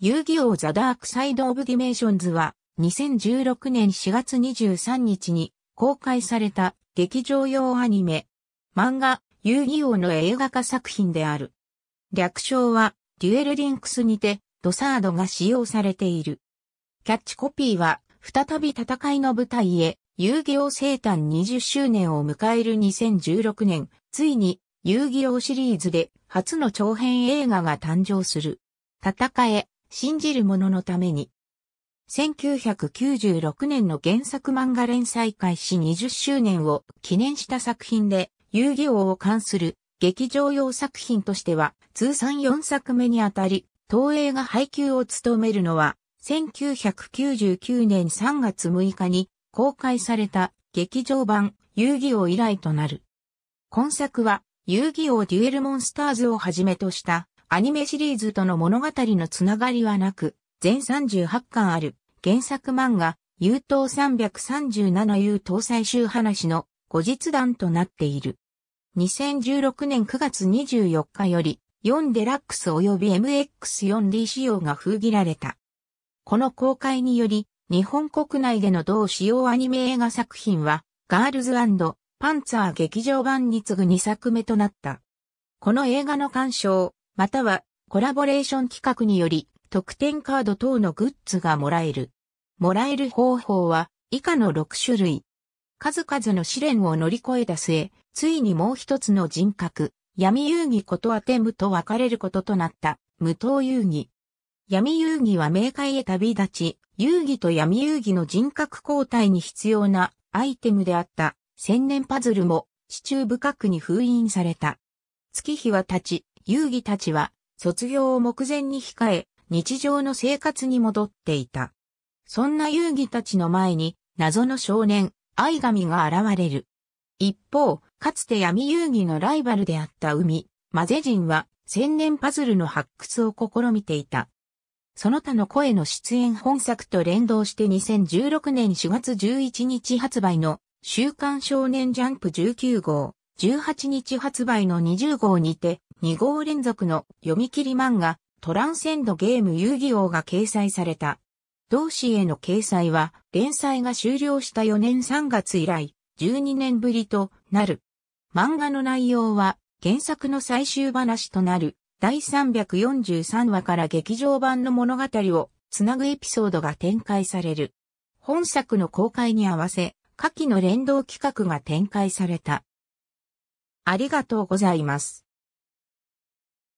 遊戯王ザ・ダークサイド・オブ・ディメーションズは2016年4月23日に公開された劇場用アニメ漫画遊戯王の映画化作品である。略称はデュエルリンクスにてドサードが使用されている。キャッチコピーは再び戦いの舞台へ遊戯王生誕20周年を迎える2016年、ついに遊戯王シリーズで初の長編映画が誕生する。戦え、信じる者のために。1996年の原作漫画連載開始20周年を記念した作品で、遊戯王を冠する劇場用作品としては通算4作目にあたり、東映が配給を務めるのは、1999年3月6日に公開された劇場版遊戯王以来となる。今作は遊戯王デュエルモンスターズをはじめとしたアニメシリーズとの物語のつながりはなく、全38巻ある原作漫画、優等337優等最終話の後日談となっている。2016年9月24日より、4デラックス及び MX4D 仕様が封切られた。この公開により、日本国内での同仕様アニメ映画作品は、ガールズパンツァー劇場版に次ぐ2作目となった。この映画の鑑賞、またはコラボレーション企画により特典カード等のグッズがもらえる。もらえる方法は以下の6種類。数々の試練を乗り越えた末、ついにもう一つの人格、闇遊戯ことアテムと別れることとなった無党遊戯。闇遊戯は冥界へ旅立ち、遊戯と闇遊戯の人格交代に必要なアイテムであった千年パズルも、地中深くに封印された。月日は経ち、遊戯たちは、卒業を目前に控え、日常の生活に戻っていた。そんな遊戯たちの前に、謎の少年、愛神が現れる。一方、かつて闇遊戯のライバルであった海、マゼ人は、千年パズルの発掘を試みていた。その他の声の出演本作と連動して2016年4月11日発売の週刊少年ジャンプ19号、18日発売の20号にて、2号連続の読み切り漫画、トランセンドゲーム遊戯王が掲載された。同誌への掲載は、連載が終了した4年3月以来、12年ぶりとなる。漫画の内容は、原作の最終話となる、第343話から劇場版の物語をつなぐエピソードが展開される。本作の公開に合わせ、下記の連動企画が展開された。ありがとうございます。